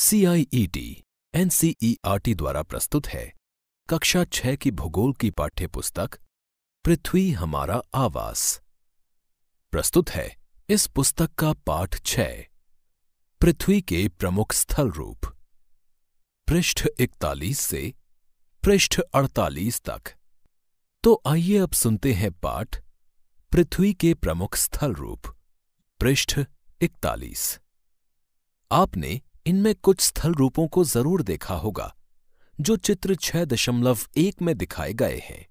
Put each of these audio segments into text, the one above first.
CIET NCERT e e द्वारा प्रस्तुत है कक्षा छह की भूगोल की पाठ्य पुस्तक पृथ्वी हमारा आवास प्रस्तुत है इस पुस्तक का पाठ छह पृथ्वी के प्रमुख स्थल रूप पृष्ठ इकतालीस से पृष्ठ अड़तालीस तक तो आइए अब सुनते हैं पाठ पृथ्वी के प्रमुख स्थल रूप पृष्ठ इकतालीस आपने इनमें कुछ स्थल रूपों को जरूर देखा होगा जो चित्र छह दशमलव एक में दिखाए गए हैं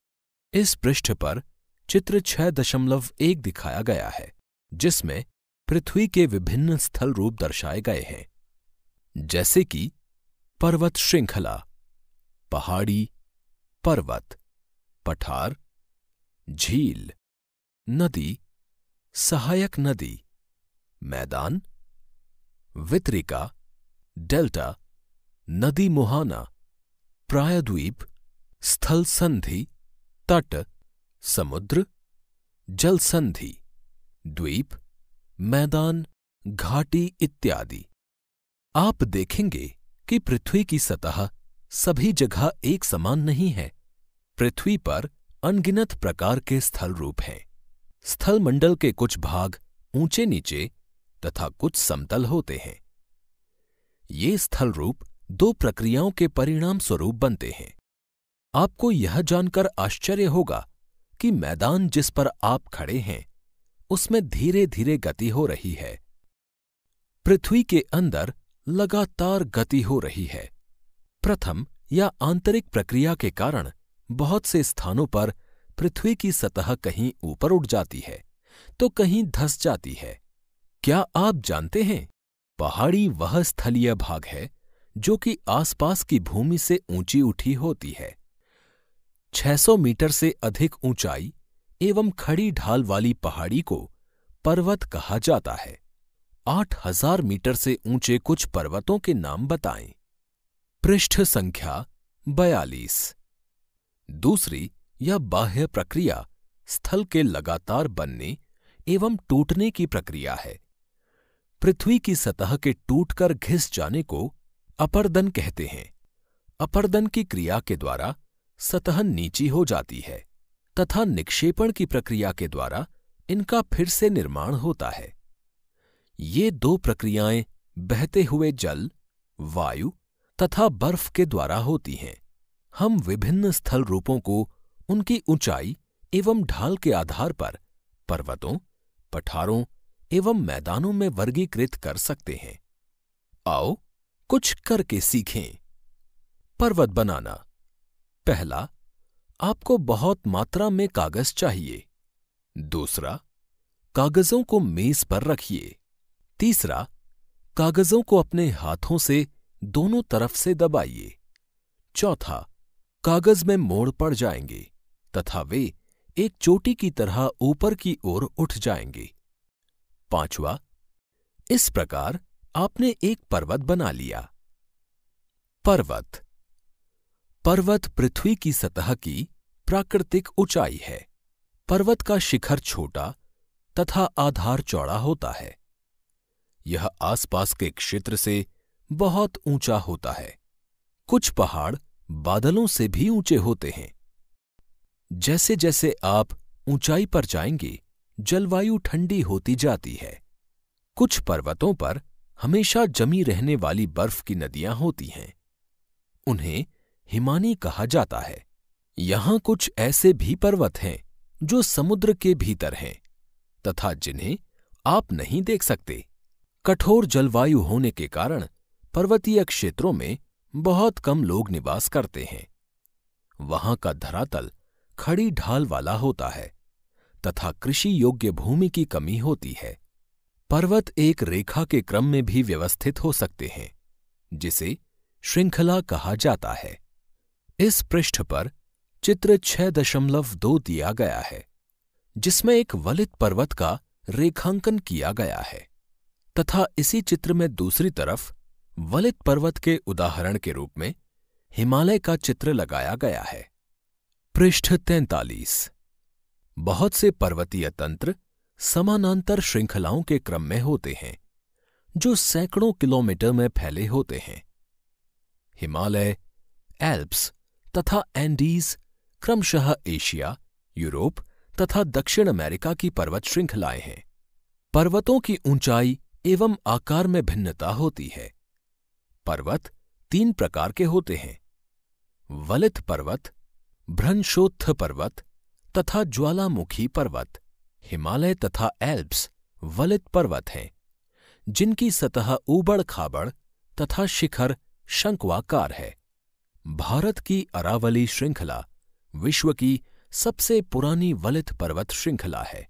इस पृष्ठ पर चित्र छह दशमलव एक दिखाया गया है जिसमें पृथ्वी के विभिन्न स्थल रूप दर्शाए गए हैं जैसे कि पर्वत श्रृंखला पहाड़ी पर्वत पठार झील नदी सहायक नदी मैदान वितरिका डेल्टा नदी मुहाना प्रायद्वीप स्थल संधि तट समुद्र जल संधि द्वीप मैदान घाटी इत्यादि आप देखेंगे कि पृथ्वी की सतह सभी जगह एक समान नहीं है पृथ्वी पर अनगिनत प्रकार के स्थल रूप हैं स्थल मंडल के कुछ भाग ऊंचे नीचे तथा कुछ समतल होते हैं ये स्थल रूप दो प्रक्रियाओं के परिणाम स्वरूप बनते हैं आपको यह जानकर आश्चर्य होगा कि मैदान जिस पर आप खड़े हैं उसमें धीरे धीरे गति हो रही है पृथ्वी के अंदर लगातार गति हो रही है प्रथम या आंतरिक प्रक्रिया के कारण बहुत से स्थानों पर पृथ्वी की सतह कहीं ऊपर उठ जाती है तो कहीं धस जाती है क्या आप जानते हैं पहाड़ी वह स्थलीय भाग है जो कि आसपास की भूमि से ऊंची उठी होती है 600 मीटर से अधिक ऊंचाई एवं खड़ी ढाल वाली पहाड़ी को पर्वत कहा जाता है 8000 मीटर से ऊंचे कुछ पर्वतों के नाम बताएं पृष्ठ संख्या 42 दूसरी या बाह्य प्रक्रिया स्थल के लगातार बनने एवं टूटने की प्रक्रिया है पृथ्वी की सतह के टूटकर घिस जाने को अपरदन कहते हैं अपरदन की क्रिया के द्वारा सतह नीची हो जाती है तथा निक्षेपण की प्रक्रिया के द्वारा इनका फिर से निर्माण होता है ये दो प्रक्रियाएं बहते हुए जल वायु तथा बर्फ के द्वारा होती हैं हम विभिन्न स्थल रूपों को उनकी ऊंचाई एवं ढाल के आधार पर पर्वतों पठारों एवं मैदानों में वर्गीकृत कर सकते हैं आओ कुछ करके सीखें पर्वत बनाना पहला आपको बहुत मात्रा में कागज चाहिए दूसरा कागजों को मेज पर रखिए तीसरा कागजों को अपने हाथों से दोनों तरफ से दबाइए चौथा कागज में मोड़ पड़ जाएंगे तथा वे एक चोटी की तरह ऊपर की ओर उठ जाएंगे पांचवा इस प्रकार आपने एक पर्वत बना लिया पर्वत पर्वत पृथ्वी की सतह की प्राकृतिक ऊंचाई है पर्वत का शिखर छोटा तथा आधार चौड़ा होता है यह आसपास के क्षेत्र से बहुत ऊंचा होता है कुछ पहाड़ बादलों से भी ऊंचे होते हैं जैसे जैसे आप ऊंचाई पर जाएंगे जलवायु ठंडी होती जाती है कुछ पर्वतों पर हमेशा जमी रहने वाली बर्फ की नदियां होती हैं उन्हें हिमानी कहा जाता है यहां कुछ ऐसे भी पर्वत हैं जो समुद्र के भीतर हैं तथा जिन्हें आप नहीं देख सकते कठोर जलवायु होने के कारण पर्वतीय क्षेत्रों में बहुत कम लोग निवास करते हैं वहां का धरातल खड़ी ढाल वाला होता है तथा कृषि योग्य भूमि की कमी होती है पर्वत एक रेखा के क्रम में भी व्यवस्थित हो सकते हैं जिसे श्रृंखला कहा जाता है इस पृष्ठ पर चित्र छह दशमलव दो दिया गया है जिसमें एक वलित पर्वत का रेखांकन किया गया है तथा इसी चित्र में दूसरी तरफ वलित पर्वत के उदाहरण के रूप में हिमालय का चित्र लगाया गया है पृष्ठ तैतालीस बहुत से पर्वतीय तंत्र समानांतर श्रृंखलाओं के क्रम में होते हैं जो सैकड़ों किलोमीटर में फैले होते हैं हिमालय एल्प्स तथा एंडीज क्रमशः एशिया यूरोप तथा दक्षिण अमेरिका की पर्वत श्रृंखलाएं हैं पर्वतों की ऊंचाई एवं आकार में भिन्नता होती है पर्वत तीन प्रकार के होते हैं वलित पर्वत भ्रंशोत्थ पर्वत तथा ज्वालामुखी पर्वत हिमालय तथा एल्प्स वलित पर्वत हैं जिनकी सतह ऊबड़ खाबड़ तथा शिखर शंक्वाकार है भारत की अरावली श्रृंखला विश्व की सबसे पुरानी वलित पर्वत श्रृंखला है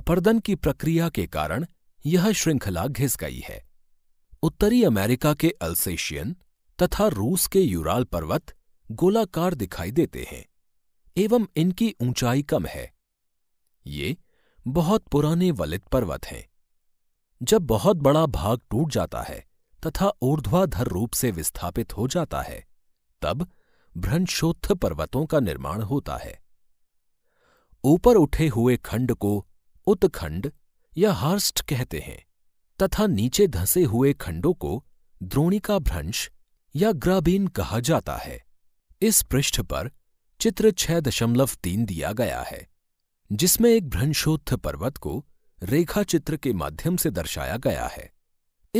अपर्दन की प्रक्रिया के कारण यह श्रृंखला घिस गई है उत्तरी अमेरिका के अल्सेशियन तथा रूस के यूराल पर्वत गोलाकार दिखाई देते हैं एवं इनकी ऊंचाई कम है ये बहुत पुराने वलित पर्वत हैं जब बहुत बड़ा भाग टूट जाता है तथा ऊर्ध्वाधर रूप से विस्थापित हो जाता है तब भ्रंशोत्थ पर्वतों का निर्माण होता है ऊपर उठे हुए खंड को उत्खंड या हार्स्ट कहते हैं तथा नीचे धंसे हुए खंडों को द्रोणिका भ्रंश या ग्राबीन कहा जाता है इस पृष्ठ पर चित्र छह दशमलव तीन दिया गया है जिसमें एक भ्रंशोत्थ पर्वत को रेखा चित्र के माध्यम से दर्शाया गया है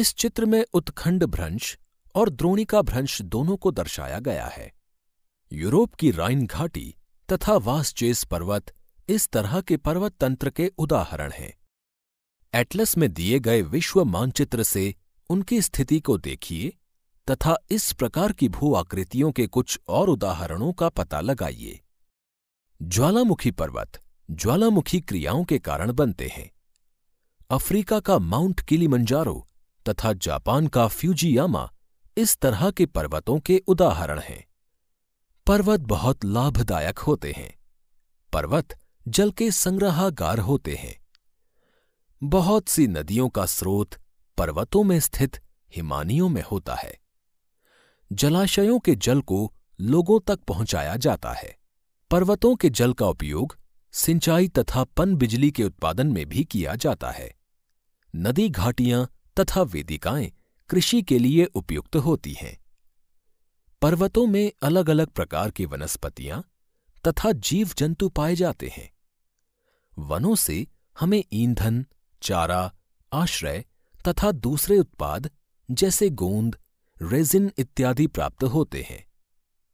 इस चित्र में उत्खंड भ्रंश और द्रोणिका भ्रंश दोनों को दर्शाया गया है यूरोप की राइन घाटी तथा वासचेस पर्वत इस तरह के पर्वत तंत्र के उदाहरण हैं एटलस में दिए गए विश्व मानचित्र से उनकी स्थिति को देखिए तथा इस प्रकार की भू आकृतियों के कुछ और उदाहरणों का पता लगाइए ज्वालामुखी पर्वत ज्वालामुखी क्रियाओं के कारण बनते हैं अफ्रीका का माउंट किलीमंजारो तथा जापान का फ्यूजियामा इस तरह के पर्वतों के उदाहरण हैं पर्वत बहुत लाभदायक होते हैं पर्वत जल के संग्रहागार होते हैं बहुत सी नदियों का स्रोत पर्वतों में स्थित हिमानियों में होता है जलाशयों के जल को लोगों तक पहुंचाया जाता है पर्वतों के जल का उपयोग सिंचाई तथा पन बिजली के उत्पादन में भी किया जाता है नदी घाटियां तथा वेदिकाएं कृषि के लिए उपयुक्त होती हैं पर्वतों में अलग अलग प्रकार की वनस्पतियां तथा जीव जंतु पाए जाते हैं वनों से हमें ईंधन चारा आश्रय तथा दूसरे उत्पाद जैसे गोंद रेजिन इत्यादि प्राप्त होते हैं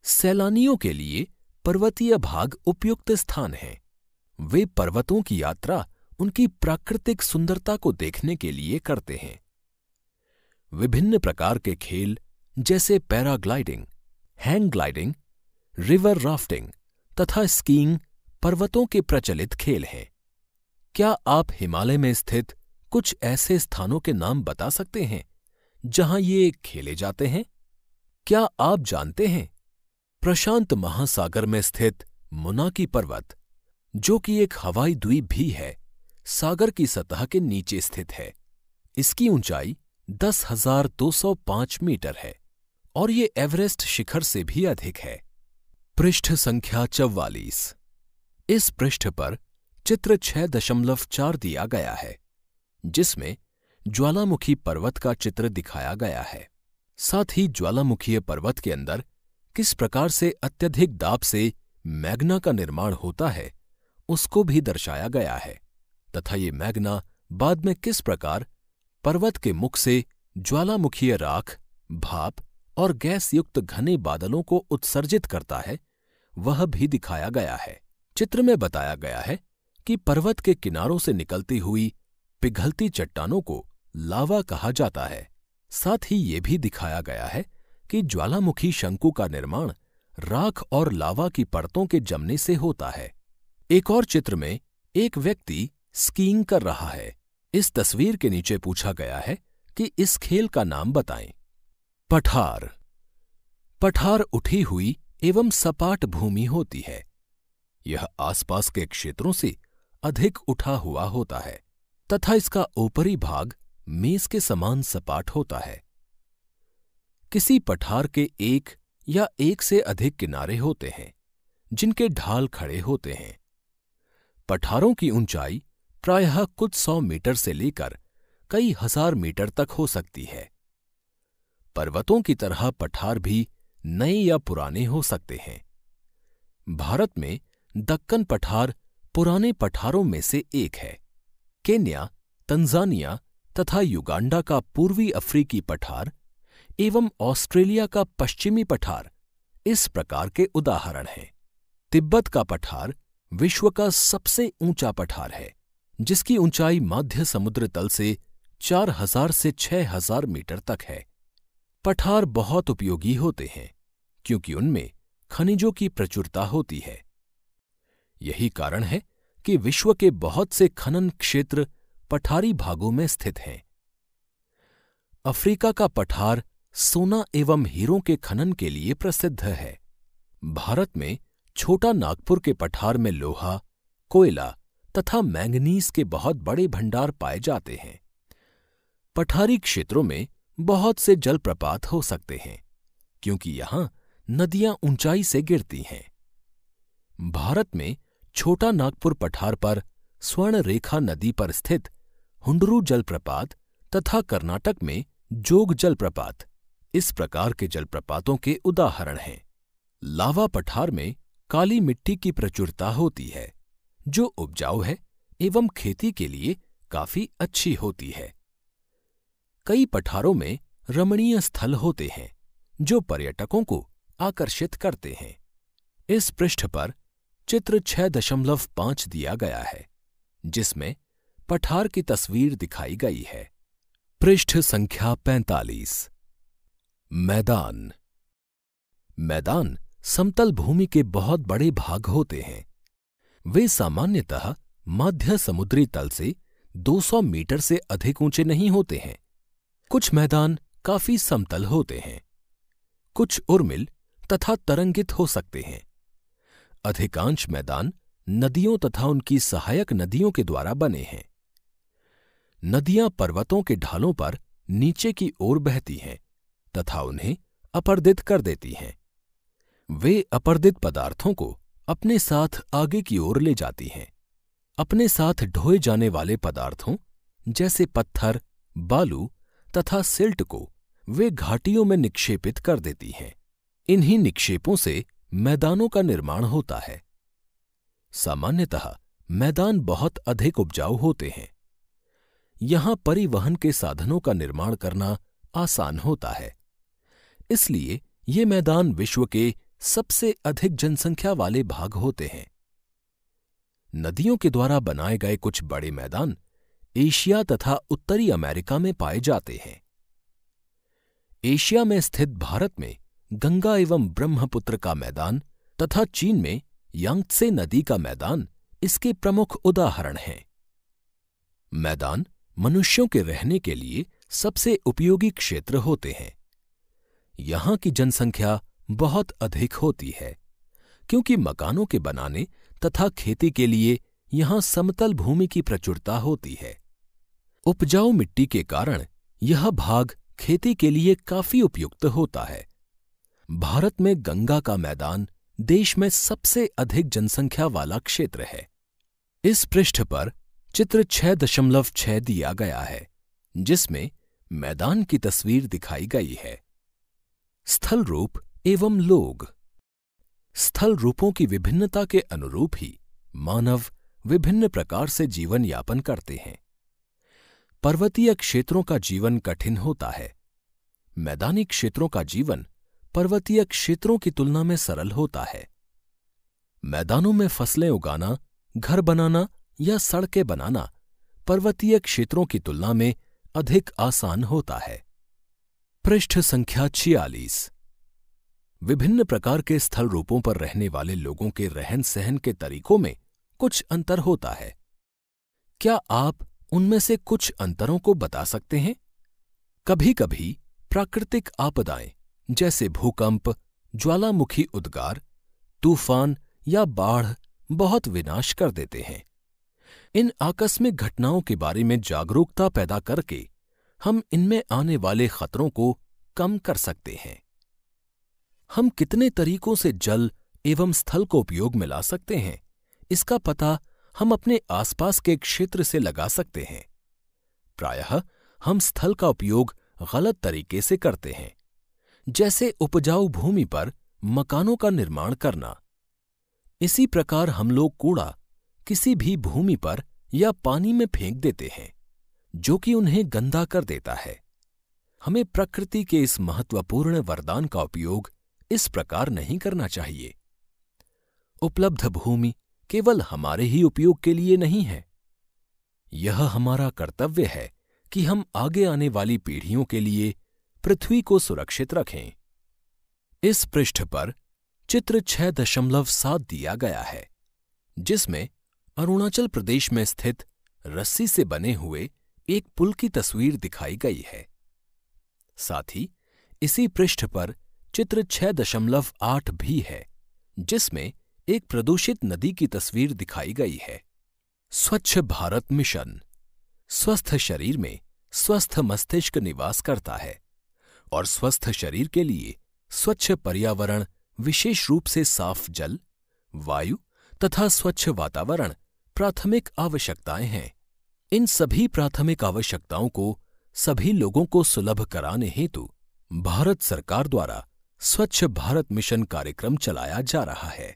सैलानियों के लिए पर्वतीय भाग उपयुक्त स्थान है वे पर्वतों की यात्रा उनकी प्राकृतिक सुंदरता को देखने के लिए करते हैं विभिन्न प्रकार के खेल जैसे paragliding hang gliding river rafting तथा स्कीइंग पर्वतों के प्रचलित खेल हैं क्या आप हिमालय में स्थित कुछ ऐसे स्थानों के नाम बता सकते हैं जहां ये खेले जाते हैं क्या आप जानते हैं प्रशांत महासागर में स्थित मुनाकी पर्वत जो कि एक हवाई द्वीप भी है सागर की सतह के नीचे स्थित है इसकी ऊंचाई दस हजार दो सौ पांच मीटर है और ये एवरेस्ट शिखर से भी अधिक है पृष्ठ संख्या चौवालीस इस पृष्ठ पर चित्र छह दशमलव चार दिया गया है जिसमें ज्वालामुखी पर्वत का चित्र दिखाया गया है साथ ही ज्वालामुखीय पर्वत के अंदर किस प्रकार से अत्यधिक दाब से मैग्ना का निर्माण होता है उसको भी दर्शाया गया है तथा ये मैग्ना बाद में किस प्रकार पर्वत के मुख से ज्वालामुखीय राख भाप और गैस युक्त घने बादलों को उत्सर्जित करता है वह भी दिखाया गया है चित्र में बताया गया है कि पर्वत के किनारों से निकलती हुई पिघलती चट्टानों को लावा कहा जाता है साथ ही ये भी दिखाया गया है कि ज्वालामुखी शंकु का निर्माण राख और लावा की परतों के जमने से होता है एक और चित्र में एक व्यक्ति स्कीइंग कर रहा है इस तस्वीर के नीचे पूछा गया है कि इस खेल का नाम बताएं पठार पठार उठी हुई एवं सपाट भूमि होती है यह आसपास के क्षेत्रों से अधिक उठा हुआ होता है तथा इसका ऊपरी भाग मेज के समान सपाट होता है किसी पठार के एक या एक से अधिक किनारे होते हैं जिनके ढाल खड़े होते हैं पठारों की ऊंचाई प्रायः कुछ सौ मीटर से लेकर कई हजार मीटर तक हो सकती है पर्वतों की तरह पठार भी नए या पुराने हो सकते हैं भारत में दक्कन पठार पुराने पठारों में से एक है केन्या तंजानिया तथा युगांडा का पूर्वी अफ्रीकी पठार एवं ऑस्ट्रेलिया का पश्चिमी पठार इस प्रकार के उदाहरण हैं तिब्बत का पठार विश्व का सबसे ऊंचा पठार है जिसकी ऊंचाई मध्य समुद्र तल से 4000 से 6000 मीटर तक है पठार बहुत उपयोगी होते हैं क्योंकि उनमें खनिजों की प्रचुरता होती है यही कारण है कि विश्व के बहुत से खनन क्षेत्र पठारी भागों में स्थित हैं अफ्रीका का पठार सोना एवं हीरों के खनन के लिए प्रसिद्ध है भारत में छोटा नागपुर के पठार में लोहा कोयला तथा मैंगनीज के बहुत बड़े भंडार पाए जाते हैं पठारी क्षेत्रों में बहुत से जलप्रपात हो सकते हैं क्योंकि यहां नदियां ऊंचाई से गिरती हैं भारत में छोटा नागपुर पठार पर स्वर्ण रेखा नदी पर स्थित हुंडरू जलप्रपात तथा कर्नाटक में जोग जलप्रपात इस प्रकार के जलप्रपातों के उदाहरण हैं लावा पठार में काली मिट्टी की प्रचुरता होती है जो उपजाऊ है एवं खेती के लिए काफी अच्छी होती है कई पठारों में रमणीय स्थल होते हैं जो पर्यटकों को आकर्षित करते हैं इस पृष्ठ पर चित्र छह दशमलव पांच दिया गया है जिसमें पठार की तस्वीर दिखाई गई है पृष्ठ संख्या 45 मैदान मैदान समतल भूमि के बहुत बड़े भाग होते हैं वे सामान्यतः मध्य समुद्री तल से 200 मीटर से अधिक ऊंचे नहीं होते हैं कुछ मैदान काफी समतल होते हैं कुछ उर्मिल तथा तरंगित हो सकते हैं अधिकांश मैदान नदियों तथा उनकी सहायक नदियों के द्वारा बने हैं नदियां पर्वतों के ढालों पर नीचे की ओर बहती हैं तथा उन्हें अपर्दित कर देती हैं वे अपर्दित पदार्थों को अपने साथ आगे की ओर ले जाती हैं अपने साथ ढोए जाने वाले पदार्थों जैसे पत्थर बालू तथा सिल्ट को वे घाटियों में निक्षेपित कर देती हैं इन्हीं निक्षेपों से मैदानों का निर्माण होता है सामान्यतः मैदान बहुत अधिक उपजाऊ होते हैं यहां परिवहन के साधनों का निर्माण करना आसान होता है इसलिए ये मैदान विश्व के सबसे अधिक जनसंख्या वाले भाग होते हैं नदियों के द्वारा बनाए गए कुछ बड़े मैदान एशिया तथा उत्तरी अमेरिका में पाए जाते हैं एशिया में स्थित भारत में गंगा एवं ब्रह्मपुत्र का मैदान तथा चीन में यांगत्से नदी का मैदान इसके प्रमुख उदाहरण हैं मैदान मनुष्यों के रहने के लिए सबसे उपयोगी क्षेत्र होते हैं यहाँ की जनसंख्या बहुत अधिक होती है क्योंकि मकानों के बनाने तथा खेती के लिए यहाँ समतल भूमि की प्रचुरता होती है उपजाऊ मिट्टी के कारण यह भाग खेती के लिए काफी उपयुक्त होता है भारत में गंगा का मैदान देश में सबसे अधिक जनसंख्या वाला क्षेत्र है इस पृष्ठ पर चित्र छह दशमलव छह दिया गया है जिसमें मैदान की तस्वीर दिखाई गई है स्थल रूप एवं लोग स्थल रूपों की विभिन्नता के अनुरूप ही मानव विभिन्न प्रकार से जीवन यापन करते हैं पर्वतीय क्षेत्रों का जीवन कठिन होता है मैदानी क्षेत्रों का जीवन पर्वतीय क्षेत्रों की तुलना में सरल होता है मैदानों में फसलें उगाना घर बनाना या सड़कें बनाना पर्वतीय क्षेत्रों की तुलना में अधिक आसान होता है पृष्ठ संख्या छियालीस विभिन्न प्रकार के स्थल रूपों पर रहने वाले लोगों के रहन सहन के तरीकों में कुछ अंतर होता है क्या आप उनमें से कुछ अंतरों को बता सकते हैं कभी कभी प्राकृतिक आपदाएं जैसे भूकंप ज्वालामुखी उद्गार तूफान या बाढ़ बहुत विनाश कर देते हैं इन आकस्मिक घटनाओं के बारे में जागरूकता पैदा करके हम इनमें आने वाले खतरों को कम कर सकते हैं हम कितने तरीकों से जल एवं स्थल को उपयोग में ला सकते हैं इसका पता हम अपने आसपास के क्षेत्र से लगा सकते हैं प्रायः हम स्थल का उपयोग गलत तरीके से करते हैं जैसे उपजाऊ भूमि पर मकानों का निर्माण करना इसी प्रकार हम लोग कूड़ा किसी भी भूमि पर या पानी में फेंक देते हैं जो कि उन्हें गंदा कर देता है हमें प्रकृति के इस महत्वपूर्ण वरदान का उपयोग इस प्रकार नहीं करना चाहिए उपलब्ध भूमि केवल हमारे ही उपयोग के लिए नहीं है यह हमारा कर्तव्य है कि हम आगे आने वाली पीढ़ियों के लिए पृथ्वी को सुरक्षित रखें इस पृष्ठ पर चित्र छह दशमलव सात दिया गया है जिसमें अरुणाचल प्रदेश में स्थित रस्सी से बने हुए एक पुल की तस्वीर दिखाई गई है साथ ही इसी पृष्ठ पर चित्र छह दशमलव आठ भी है जिसमें एक प्रदूषित नदी की तस्वीर दिखाई गई है स्वच्छ भारत मिशन स्वस्थ शरीर में स्वस्थ मस्तिष्क निवास करता है और स्वस्थ शरीर के लिए स्वच्छ पर्यावरण विशेष रूप से साफ जल वायु तथा स्वच्छ वातावरण प्राथमिक आवश्यकताएं हैं इन सभी प्राथमिक आवश्यकताओं को सभी लोगों को सुलभ कराने हेतु भारत सरकार द्वारा स्वच्छ भारत मिशन कार्यक्रम चलाया जा रहा है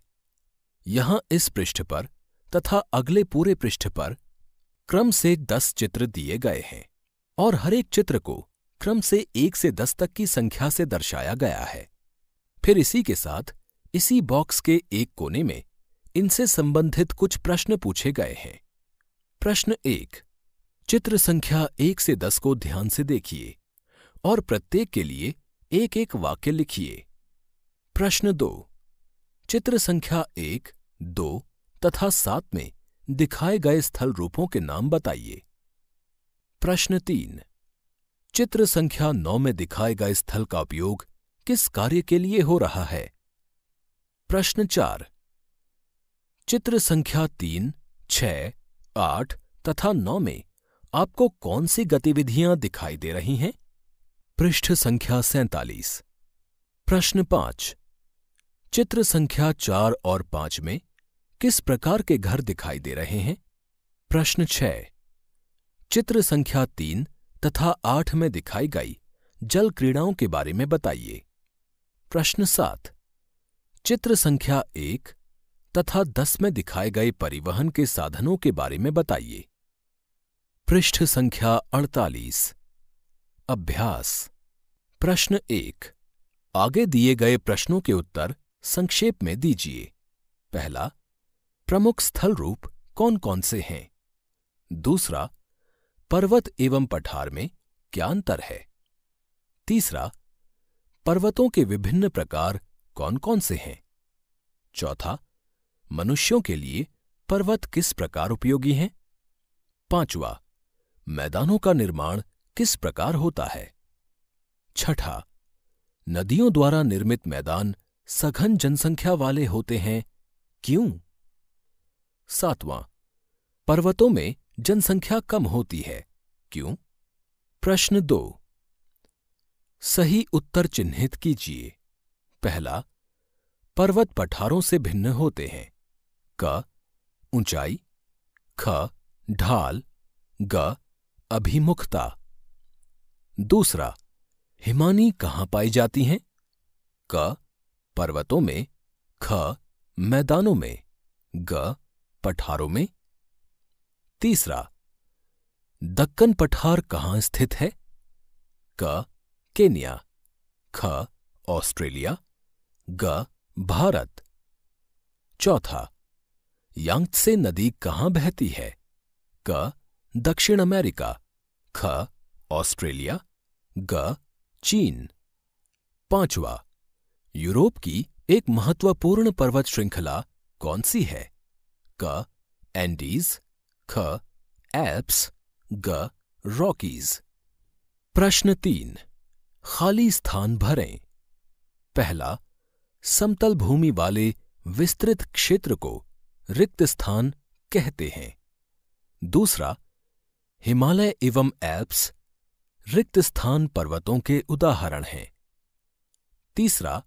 यहां इस पृष्ठ पर तथा अगले पूरे पृष्ठ पर क्रम से दस चित्र दिए गए हैं और हर एक चित्र को क्रम से एक से दस तक की संख्या से दर्शाया गया है फिर इसी के साथ इसी बॉक्स के एक कोने में इनसे संबंधित कुछ प्रश्न पूछे गए हैं प्रश्न एक चित्र संख्या एक से दस को ध्यान से देखिए और प्रत्येक के लिए एक एक वाक्य लिखिए प्रश्न दो चित्र संख्या एक दो तथा सात में दिखाए गए स्थल रूपों के नाम बताइए प्रश्न तीन चित्र संख्या नौ में दिखाए गए स्थल का उपयोग किस कार्य के लिए हो रहा है प्रश्न चार चित्र संख्या तीन छ आठ तथा नौ में आपको कौन सी गतिविधियां दिखाई दे रही हैं पृष्ठ संख्या सैतालीस प्रश्न पांच चित्र संख्या चार और पांच में किस प्रकार के घर दिखाई दे रहे हैं प्रश्न छ चित्र संख्या तीन तथा आठ में दिखाई गई जल क्रीड़ाओं के बारे में बताइए प्रश्न सात चित्र संख्या एक तथा दस में दिखाए गए परिवहन के साधनों के बारे में बताइए पृष्ठ संख्या अड़तालीस अभ्यास प्रश्न एक आगे दिए गए प्रश्नों के उत्तर संक्षेप में दीजिए पहला प्रमुख स्थल रूप कौन कौन से हैं दूसरा पर्वत एवं पठार में क्या अंतर है तीसरा पर्वतों के विभिन्न प्रकार कौन कौन से हैं चौथा मनुष्यों के लिए पर्वत किस प्रकार उपयोगी हैं पांचवा मैदानों का निर्माण किस प्रकार होता है छठा नदियों द्वारा निर्मित मैदान सघन जनसंख्या वाले होते हैं क्यों सातवां पर्वतों में जनसंख्या कम होती है क्यों प्रश्न दो सही उत्तर चिन्हित कीजिए पहला पर्वत पठारों से भिन्न होते हैं क ऊंचाई ख ढाल ग अभिमुखता दूसरा हिमानी कहाँ पाई जाती हैं क पर्वतों में ख मैदानों में ग पठारों में तीसरा दक्कन पठार कहाँ स्थित है क केनिया ख ऑस्ट्रेलिया ग भारत चौथा यांगत्से नदी कहाँ बहती है क दक्षिण अमेरिका ख ऑस्ट्रेलिया ग चीन पांचवा यूरोप की एक महत्वपूर्ण पर्वत श्रृंखला कौन सी है क एंडीज ख एप्स ग रॉकीज प्रश्न तीन खाली स्थान भरें पहला समतल भूमि वाले विस्तृत क्षेत्र को रिक्त स्थान कहते हैं दूसरा हिमालय एवं एल्प्स रिक्त स्थान पर्वतों के उदाहरण हैं तीसरा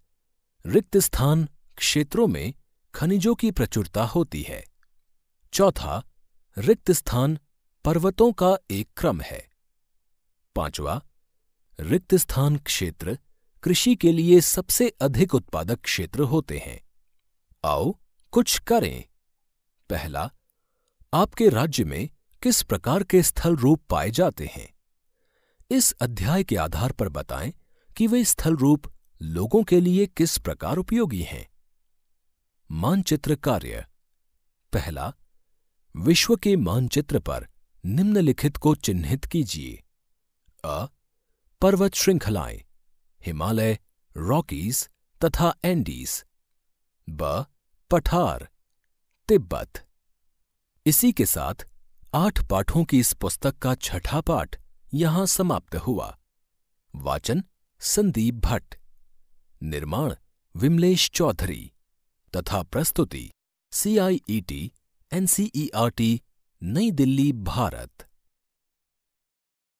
रिक्त स्थान क्षेत्रों में खनिजों की प्रचुरता होती है चौथा रिक्त स्थान पर्वतों का एक क्रम है पांचवा रिक्त स्थान क्षेत्र कृषि के लिए सबसे अधिक उत्पादक क्षेत्र होते हैं आओ कुछ करें पहला आपके राज्य में किस प्रकार के स्थल रूप पाए जाते हैं इस अध्याय के आधार पर बताएं कि वे स्थल रूप लोगों के लिए किस प्रकार उपयोगी हैं मानचित्र कार्य पहला विश्व के मानचित्र पर निम्नलिखित को चिन्हित कीजिए अ पर्वत श्रृंखलाएं हिमालय रॉकीज तथा एंडीज ब पठार तिब्बत इसी के साथ आठ पाठों की इस पुस्तक का छठा पाठ यहां समाप्त हुआ वाचन संदीप भट्ट निर्माण विमलेश चौधरी तथा प्रस्तुति सीआईईटी एनसीईआरटी नई दिल्ली भारत